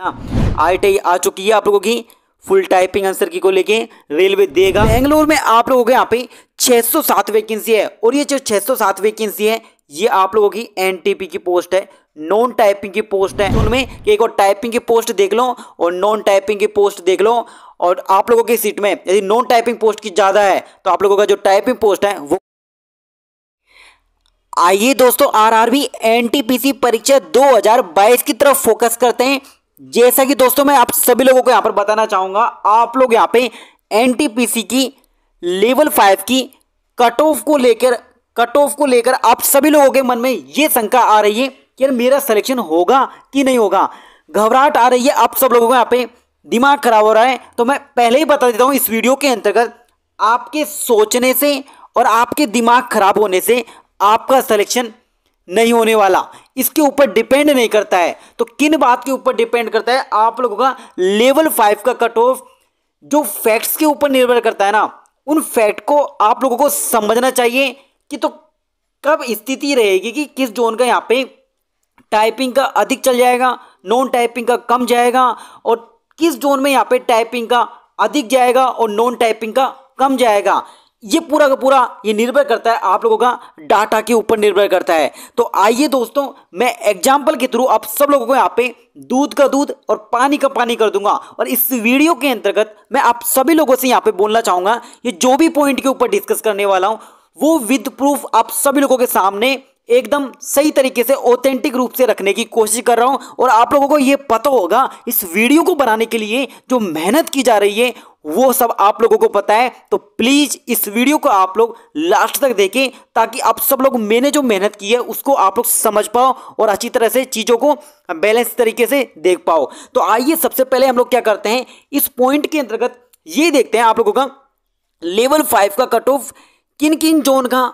ना आई आ चुकी है आप लोगों की फुल टाइपिंग आंसर की को लेके रेलवे देगा बेंगलोर में आप लोगों के यहाँ पे 607 वैकेंसी है और ये जो 607 वैकेंसी है ये आप लोगों की एनटीपी की पोस्ट है नॉन टाइपिंग की पोस्ट है उनमें एक और टाइपिंग की पोस्ट देख लो और नॉन टाइपिंग की पोस्ट देख लो और आप लोगों की सीट में यदि नॉन टाइपिंग पोस्ट की ज़्यादा है तो आप लोगों का जो टाइपिंग पोस्ट है वो आइए दोस्तों आरआरबी एनटीपीसी परीक्षा 2022 की तरफ फोकस करते हैं जैसा कि दोस्तों मैं आप सभी लोगों को यहां पर बताना चाहूंगा आप लोग यहां पे एनटीपीसी की लेवल फाइव की कट ऑफ को लेकर कट ऑफ को लेकर आप सभी लोगों के मन में ये शंका आ रही है कि यार मेरा सिलेक्शन होगा कि नहीं होगा घबराहट आ रही है आप सब लोगों को यहाँ पे दिमाग खराब हो रहा है तो मैं पहले ही बता देता हूँ इस वीडियो के अंतर्गत आपके सोचने से और आपके दिमाग खराब होने से आपका सिलेक्शन नहीं होने वाला इसके ऊपर डिपेंड नहीं करता है तो किन बात के ऊपर डिपेंड करता है आप लोगों का लेवल फाइव का कट ऑफ जो फैक्ट्स के ऊपर निर्भर करता है ना उन फैक्ट को आप लोगों को समझना चाहिए कि तो कब स्थिति रहेगी कि किस जोन का यहाँ पे टाइपिंग का अधिक चल जाएगा नॉन टाइपिंग का कम जाएगा और किस जोन में यहाँ पे टाइपिंग का अधिक जाएगा और नॉन टाइपिंग का कम जाएगा ये पूरा का पूरा ये निर्भर करता है आप लोगों का डाटा के ऊपर निर्भर करता है तो आइए दोस्तों मैं एग्जाम्पल के थ्रू आप सब लोगों को यहाँ पे दूध का दूध और पानी का पानी कर दूंगा और इस वीडियो के अंतर्गत मैं आप सभी लोगों से यहाँ पे बोलना चाहूंगा ये जो भी पॉइंट के ऊपर डिस्कस करने वाला हूँ वो विद प्रूफ आप सभी लोगों के सामने एकदम सही तरीके से ऑथेंटिक रूप से रखने की कोशिश कर रहा हूं और आप लोगों को यह पता होगा इस वीडियो को बनाने के लिए जो मेहनत की जा रही है वो सब आप लोगों को पता है तो प्लीज इस वीडियो को आप लोग लास्ट तक देखें ताकि आप सब लोग मैंने जो मेहनत की है उसको आप लोग समझ पाओ और अच्छी तरह से चीजों को बैलेंस तरीके से देख पाओ तो आइए सबसे पहले हम लोग क्या करते हैं इस पॉइंट के अंतर्गत ये देखते हैं आप लोगों का लेवल फाइव का कट ऑफ किन किन जोन का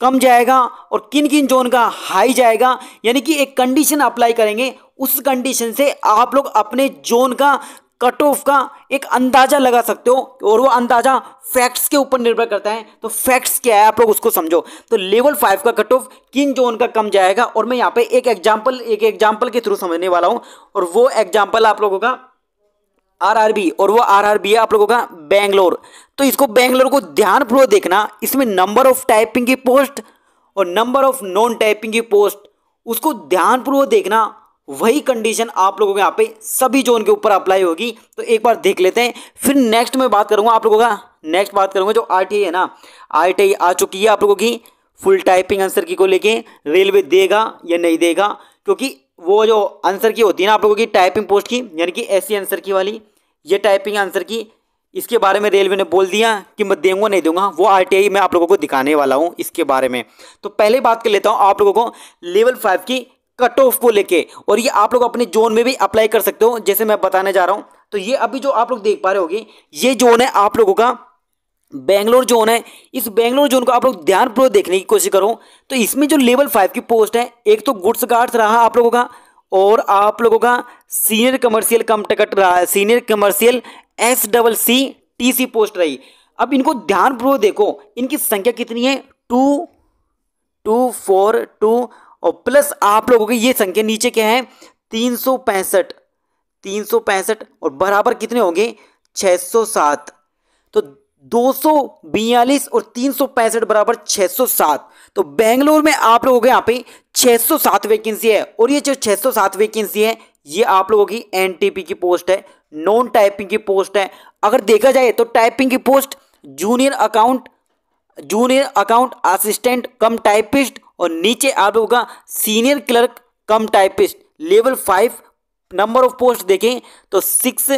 कम जाएगा और किन किन जोन का हाई जाएगा यानी कि एक कंडीशन अप्लाई करेंगे उस कंडीशन से आप लोग अपने जोन का कट ऑफ का एक अंदाज़ा लगा सकते हो और वो अंदाज़ा फैक्ट्स के ऊपर निर्भर करता है तो फैक्ट्स क्या है आप लोग उसको समझो तो लेवल फाइव का कट ऑफ किंग जोन का कम जाएगा और मैं यहाँ पे एक एग्जाम्पल एक एग्जाम्पल के थ्रू समझने वाला हूँ और वो एग्जाम्पल आप लोगों का आरआरबी और वो आरआरबी है आप लोगों का बैंगलोर तो इसको बैंगलोर को ध्यानपूर्वक देखना इसमें नंबर ऑफ टाइपिंग की पोस्ट और नंबर ऑफ नॉन टाइपिंग की पोस्ट उसको ध्यानपूर्वक देखना वही कंडीशन आप लोगों के यहाँ पे सभी जोन के ऊपर अप्लाई होगी तो एक बार देख लेते हैं फिर नेक्स्ट में बात करूंगा आप लोगों का नेक्स्ट बात करूंगा जो आर है ना आर आ चुकी है आप लोगों की फुल टाइपिंग आंसर की को लेके रेलवे देगा या नहीं देगा क्योंकि वो जो आंसर की होती है ना आप लोगों की टाइपिंग पोस्ट की यानी कि ऐसी आंसर की वाली ये टाइपिंग आंसर की इसके बारे में रेलवे ने बोल दिया कि मैं देंगे नहीं दूंगा वो आरटीआई मैं आप लोगों को दिखाने वाला हूँ इसके बारे में तो पहले बात कर लेता हूँ आप लोगों को लेवल फाइव की कट ऑफ को लेके और ये आप लोग अपने जोन में भी अप्लाई कर सकते हो जैसे मैं बताने जा रहा हूं तो ये अभी जो आप लोग देख पा रहे होगी ये जोन है आप लोगों का बेंगलोर जोन है इस बेंगलोर जोन को आप लोग ध्यानपूर्वक देखने की कोशिश करो तो इसमें जो लेवल फाइव की पोस्ट है एक तो गुड्स गार्ड्स रहा आप लोगों का और आप लोगों का सीनियर कमर्शियल कम टिकट रहा है senior commercial S double C T C post रही अब इनको ध्यानपूर्वक देखो इनकी संख्या कितनी है टू टू फोर टू और प्लस आप लोगों के ये संख्या नीचे क्या है तीन सौ पैंसठ तीन सौ पैंसठ और बराबर कितने होंगे छः सौ सात तो दो सौ बयालीस और तीन सौ पैंसठ बराबर छः सौ सात तो बेंगलोर में आप लोगों के यहाँ पे छः सौ सात वैकेंसी है और ये जो छः सौ सात वैकेंसी है ये आप लोगों की एनटीपी की पोस्ट है नॉन टाइपिंग की पोस्ट है अगर देखा जाए तो टाइपिंग की post junior account junior account assistant cum typist और नीचे आप लोगों का senior clerk cum typist level five number of post देखें तो सिक्स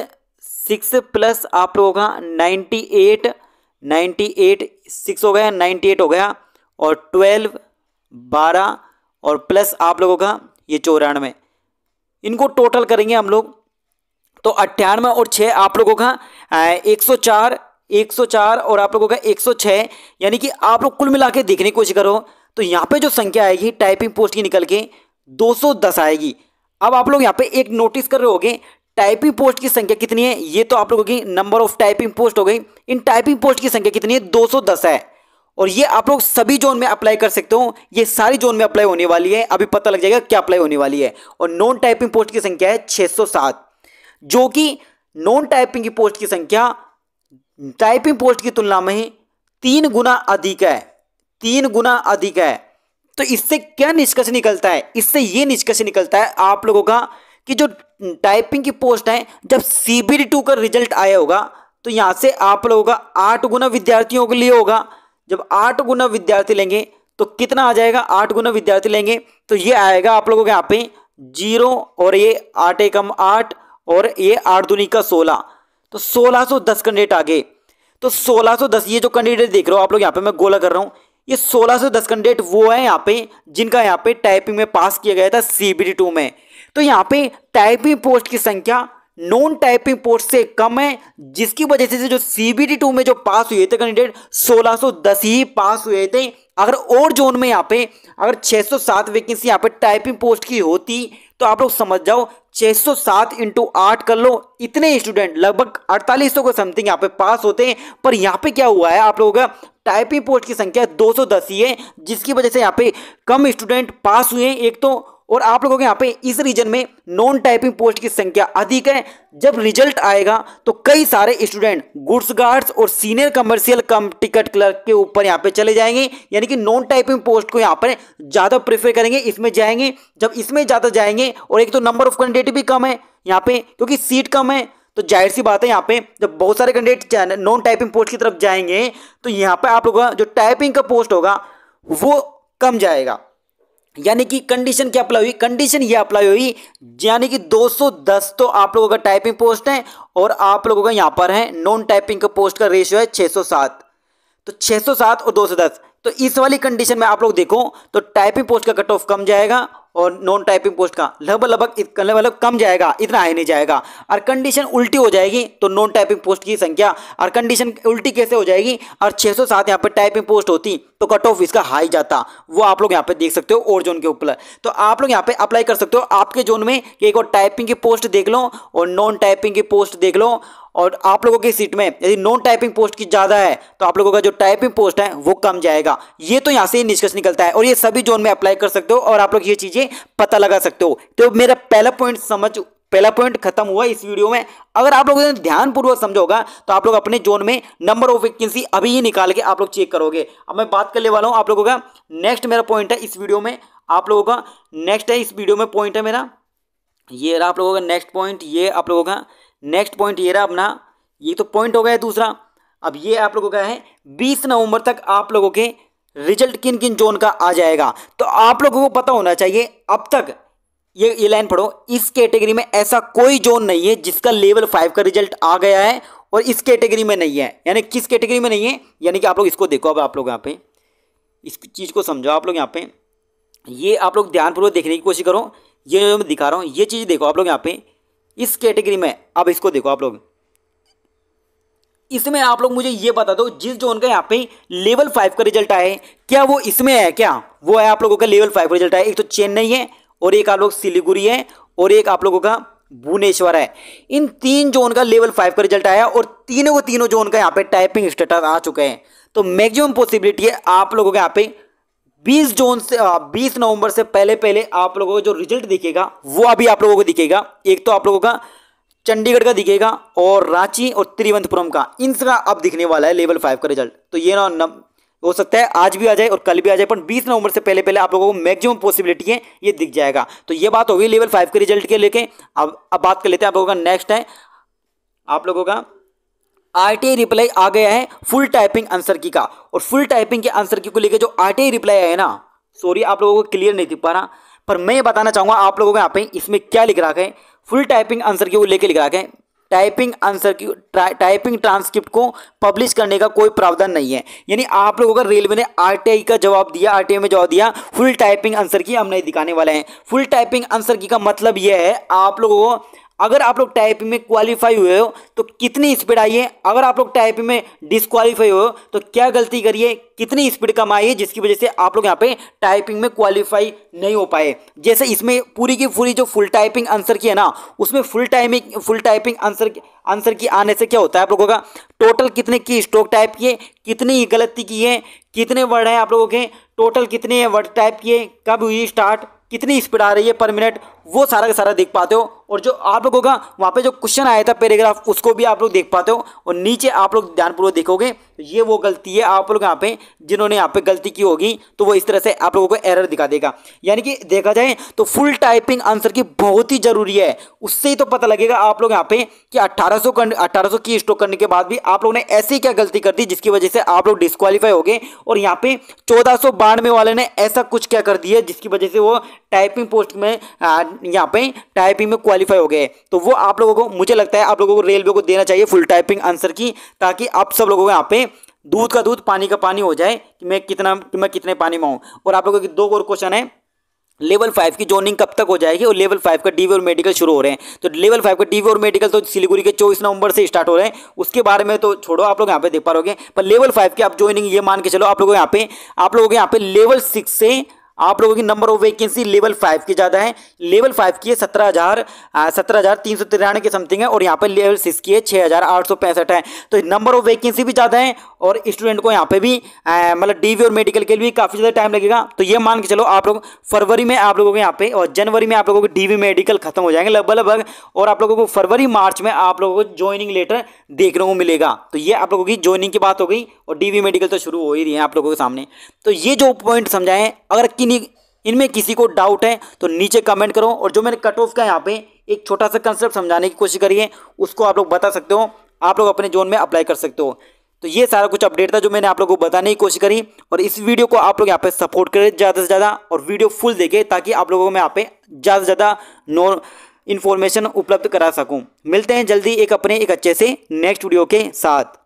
सिक्स प्लस आप लोगों का ninety eight ninety eight six हो गया नाइन्टी एट हो गया और ट्वेल्व बारह और प्लस आप लोगों का ये चौरानवे इनको टोटल करेंगे हम लोग तो अट्ठानवे और छः आप लोगों का एक सौ चार एक सौ चार और आप लोगों का एक सौ छः यानी कि आप लोग कुल मिला के देखने की कोशिश करो तो यहाँ पे जो संख्या आएगी टाइपिंग पोस्ट की निकल के 210 आएगी अब आप लोग यहाँ पे एक नोटिस कर रहे होगे टाइपिंग पोस्ट की संख्या कितनी है ये तो आप लोगों की नंबर ऑफ टाइपिंग पोस्ट हो गई इन टाइपिंग पोस्ट की संख्या कितनी है दो है और ये आप लोग सभी जोन में अप्लाई कर सकते हो ये सारी जोन में अप्लाई होने वाली है अभी पता लग जाएगा क्या अप्लाई होने वाली है और नॉन टाइपिंग पोस्ट की संख्या है 607 जो कि नॉन टाइपिंग की पोस्ट की संख्या टाइपिंग पोस्ट की तुलना में तीन गुना अधिक है तीन गुना अधिक है तो इससे क्या निष्कर्ष निकलता है इससे ये निष्कर्ष निकलता है आप लोगों का कि जो टाइपिंग की पोस्ट है जब सी बी टू का रिजल्ट आया होगा तो यहाँ से आप लोगों का आठ गुना विद्यार्थियों के लिए होगा जब आठ गुना विद्यार्थी लेंगे तो कितना आ जाएगा आठ गुना विद्यार्थी लेंगे तो ये आएगा आप लोगों के यहाँ पे जीरो और ये आठ एकम आठ और ये आठ दुनी का सोलह तो सोलह सौ दस कैंडिडेट आगे तो सोलह सौ दस ये जो कैंडिडेट देख रहे हो आप लोग यहाँ पे मैं गोला कर रहा हूँ ये 10 कैंडिडेट वो है यहाँ पे जिनका यहाँ पे टाइपिंग में पास किया गया था सीबीडी टू में तो यहाँ पे टाइपिंग पोस्ट की संख्या नॉन टाइपिंग पोस्ट से कम है जिसकी वजह से जो सीबीडी टू में जो पास हुए थे कैंडिडेट 1610 ही पास हुए थे अगर और जोन में यहाँ पे अगर 607 वैकेंसी यहाँ पे टाइपिंग पोस्ट की होती तो आप लोग समझ जाओ छह सौ सात इंटू आठ कर लो इतने स्टूडेंट लगभग अड़तालीस सौ को समथिंग यहाँ पे पास होते हैं पर यहाँ पे क्या हुआ है आप लोगों का टाइपिंग पोस्ट की संख्या 210 ही है जिसकी वजह से यहाँ पे कम स्टूडेंट पास हुए हैं एक तो और आप लोगों के यहाँ पे इस रीजन में नॉन टाइपिंग पोस्ट की संख्या अधिक है जब रिजल्ट आएगा तो कई सारे स्टूडेंट गुड्स गार्ड्स और senior commercial cum ticket clerk के ऊपर यहाँ पे चले जाएंगे यानी कि नॉन टाइपिंग पोस्ट को यहाँ पर ज़्यादा प्रेफर करेंगे इसमें जाएंगे जब इसमें ज़्यादा जाएंगे और एक तो नंबर ऑफ कैंडिडेट भी कम है यहाँ पर क्योंकि सीट कम है तो जाहिर सी बात है यहाँ पे जब बहुत सारे कैंडिडेट नॉन टाइपिंग पोस्ट की तरफ जाएंगे तो यहाँ पे आप लोगों का जो टाइपिंग का पोस्ट होगा वो कम जाएगा यानी कि कंडीशन क्या अप्लाई हुई कंडीशन ये अप्लाई हुई यानी कि 210 तो आप लोगों का टाइपिंग पोस्ट है और आप लोगों का यहां पर है नॉन टाइपिंग का पोस्ट का रेशियो है 607 तो 607 और 210 तो इस वाली कंडीशन में आप लोग देखो तो टाइपिंग पोस्ट का कट ऑफ कम जाएगा और नॉन टाइपिंग पोस्ट का लगभग लगभग लगभग कम जाएगा इतना हाई नहीं जाएगा और कंडीशन उल्टी हो जाएगी तो नॉन टाइपिंग पोस्ट की संख्या और कंडीशन उल्टी कैसे हो जाएगी और 607 सौ यहाँ पर टाइपिंग पोस्ट होती तो कट ऑफ इसका हाई जाता वो आप लोग यहाँ पे देख सकते हो और जोन के ऊपर तो आप लोग यहाँ पे अप्लाई कर सकते हो आपके जोन में एक और टाइपिंग की पोस्ट देख लो और नॉन टाइपिंग की पोस्ट देख लो और आप लोगों की सीट में यदि नॉन टाइपिंग पोस्ट की ज़्यादा है तो आप लोगों का जो टाइपिंग पोस्ट है वो कम जाएगा ये तो यहाँ से ही निष्कर्ष निकलता है और ये सभी जोन में अप्लाई कर सकते हो और आप लोग ये चीज़ें पता लगा सकते हो तो मेरा पहला पॉइंट समझ पहला पॉइंट खत्म हुआ इस वीडियो में अगर आप लोग ने ध्यानपूर्वक समझोगा तो आप लोग अपने जोन में नंबर ऑफ वैकेंसी अभी ही निकाल के आप लोग चेक करोगे अब मैं बात करने वाला हूँ आप लोगों का नेक्स्ट मेरा पॉइंट है इस वीडियो में आप लोगों का नेक्स्ट है इस वीडियो में पॉइंट है मेरा ये रहा आप लोगों का नेक्स्ट पॉइंट ये आप लोगों का नेक्स्ट पॉइंट ये रहा अपना ये तो पॉइंट हो गया है दूसरा अब ये आप लोगों का है बीस नवंबर तक आप लोगों के रिजल्ट किन किन जोन का आ जाएगा तो आप लोगों को पता होना चाहिए अब तक ये ये लाइन पढ़ो इस कैटेगरी में ऐसा कोई जोन नहीं है जिसका लेवल फाइव का रिजल्ट आ गया है और इस कैटेगरी में नहीं है यानी किस कैटेगरी में नहीं है यानी कि आप लोग इसको देखो अब आप लोग यहाँ पे इस चीज़ को समझो आप लोग यहाँ पे ये आप लोग ध्यानपूर्वक देखने की कोशिश करो ये जो मैं दिखा रहा हूँ ये चीज़ देखो आप लोग यहाँ पे इस कैटेगरी में अब इसको देखो आप लोग इसमें आप लोग मुझे ये बता दो जिस जोन का यहाँ पे लेवल फाइव का रिजल्ट आए क्या वो इसमें है क्या वो है आप लोगों का लेवल फाइव का रिजल्ट आया एक तो चेन्नई है और एक आप लोग सिलीगुड़ी है और एक आप लोगों का भुवनेश्वर है इन तीन जोन का लेवल फाइव का रिजल्ट आया और तीनों को तीनों जोन का यहाँ पे टाइपिंग स्टेटस आ चुके हैं तो मैक्सिमम पॉसिबिलिटी है आप लोगों के यहाँ पे 20 जोन से 20 नवंबर से पहले पहले आप लोगों को जो रिजल्ट दिखेगा वो अभी आप लोगों को दिखेगा एक तो आप लोगों का चंडीगढ़ का दिखेगा और रांची और त्रिवंतपुरम का इन सब अब दिखने वाला है लेवल फाइव का रिजल्ट तो ये ना हो सकता है आज भी आ जाए और कल भी आ जाए पर 20 नवंबर से पहले पहले आप लोगों को मैक्सिमम पॉसिबिलिटी है ये दिख जाएगा तो ये बात होगी लेवल फाइव के रिजल्ट के लेके अब अब बात कर लेते हैं आप लोगों का नेक्स्ट है आप लोगों का आर रिप्लाई आ गया है फुल टाइपिंग आंसर की का और फुल टाइपिंग के आंसर की को लेकर जो आर रिप्लाई है ना सॉरी आप लोगों को क्लियर नहीं दिख पा रहा पर मैं ये बताना चाहूंगा आप लोगों को यहाँ पे इसमें क्या लिख रहा है फुल टाइपिंग आंसर की को लेकर लिख रहा है टाइपिंग आंसर की टाइपिंग ट्रांसक्रिप्ट को पब्लिश करने का कोई प्रावधान नहीं है यानी आप लोगों का रेलवे ने आरटीआई का जवाब दिया आरटीआई में जवाब दिया फुल टाइपिंग आंसर की हम नहीं दिखाने वाले हैं फुल टाइपिंग आंसर की का मतलब यह है आप लोगों को अगर आप लोग टाइप में क्वालिफाई हुए हो तो कितनी स्पीड आई है अगर आप लोग टाइप में डिसक्वालीफाई हुए हो तो क्या गलती करिए कितनी स्पीड कम आई है जिसकी वजह से आप लोग यहाँ पे टाइपिंग में क्वालिफाई नहीं हो पाए जैसे इसमें पूरी की पूरी जो फुल टाइपिंग आंसर की है ना उसमें full timing full typing answer answer की आने से क्या होता है आप लोगों का टोटल कितने की स्ट्रोक टाइप किए कितनी गलती की है कितने वर्ड हैं आप लोगों के टोटल कितने वर्ड टाइप किए कब हुई स्टार्ट कितनी स्पीड आ रही है पर मिनट वो सारा का सारा देख पाते हो और जो आप लोगों का वहाँ पे जो क्वेश्चन आया था पैराग्राफ उसको भी आप लोग देख पाते हो और नीचे आप लोग ध्यानपूर्वक देखोगे ये वो गलती है आप लोग यहाँ पे जिन्होंने यहाँ पे गलती की होगी तो वो इस तरह से आप लोगों को एरर दिखा देगा यानी कि देखा जाए तो फुल टाइपिंग आंसर की बहुत ही ज़रूरी है उससे ही तो पता लगेगा आप लोग यहाँ पे कि अट्ठारह सौ अट्ठारह की स्टॉक करने के बाद भी आप लोगों ने ऐसी क्या गलती कर दी जिसकी वजह से आप लोग डिस्कालीफाई हो गए और यहाँ पे चौदह वाले ने ऐसा कुछ क्या कर दिया जिसकी वजह से वो टाइपिंग पोस्ट में यहाँ पे टाइपिंग में क्वालिफाई हो गए तो वो आप लोगों को मुझे लगता है आप लोगों को रेलवे को देना चाहिए फुल टाइपिंग आंसर की ताकि आप सब लोगों को यहाँ पे दूध का दूध पानी का पानी हो जाए कि मैं कितना कि मैं कितने पानी में हूँ और आप लोगों के दो और क्वेश्चन है लेवल फाइव की जोनिंग कब तक हो जाएगी और लेवल फाइव का डीवी और मेडिकल शुरू हो रहे हैं तो लेवल फाइव का डीवी और मेडिकल तो सिलीगुड़ी के चौबीस नवंबर से स्टार्ट हो रहे हैं उसके बारे में तो छोड़ो आप लोग यहाँ पे देख पा रहोगे पर लेवल फाइव की आप ज्वाइनिंग ये मान के चलो आप लोगों यहाँ पे आप लोगों के यहाँ पे लेवल सिक्स से आप लोगों की number of vacancy level five की ज़्यादा है लेवल फाइव की है सत्रह हज़ार सत्रह हज़ार तीन सौ तिरानवे के समथिंग है और यहाँ पे लेवल सिक्स की है छः हज़ार आठ सौ पैंसठ है तो नंबर ऑफ वैकेंसी भी ज़्यादा है और स्टूडेंट को यहाँ पे भी मतलब डीवी और मेडिकल के लिए काफ़ी ज़्यादा टाइम लगेगा तो ये मान के चलो आप लोग फरवरी में आप लोगों को यहाँ पे और जनवरी में आप लोगों को डी मेडिकल खत्म हो जाएंगे लगभग लगभग और आप लोगों को फरवरी मार्च में आप लोगों को ज्वाइनिंग लेटर देखने को मिलेगा तो ये आप लोगों की ज्वाइनिंग की बात हो गई और डीवी मेडिकल तो शुरू हो ही रही है आप लोगों के सामने तो ये जो पॉइंट समझाएं अगर किन्हीं इनमें किसी को डाउट है तो नीचे कमेंट करो और जो मैंने कट ऑफ का यहाँ पे एक छोटा सा कंसेप्ट समझाने की कोशिश करिए उसको आप लोग बता सकते हो आप लोग अपने जोन में अप्लाई कर सकते हो तो ये सारा कुछ अपडेट था जो मैंने आप लोगों को बताने की कोशिश करी और इस वीडियो को आप लोग यहाँ पे सपोर्ट करें ज़्यादा से ज़्यादा और वीडियो फुल देखें ताकि आप लोगों में यहाँ पे ज़्यादा से ज़्यादा नॉर्म इन्फॉर्मेशन उपलब्ध करा सकूं मिलते हैं जल्दी एक अपने एक अच्छे से नेक्स्ट वीडियो के साथ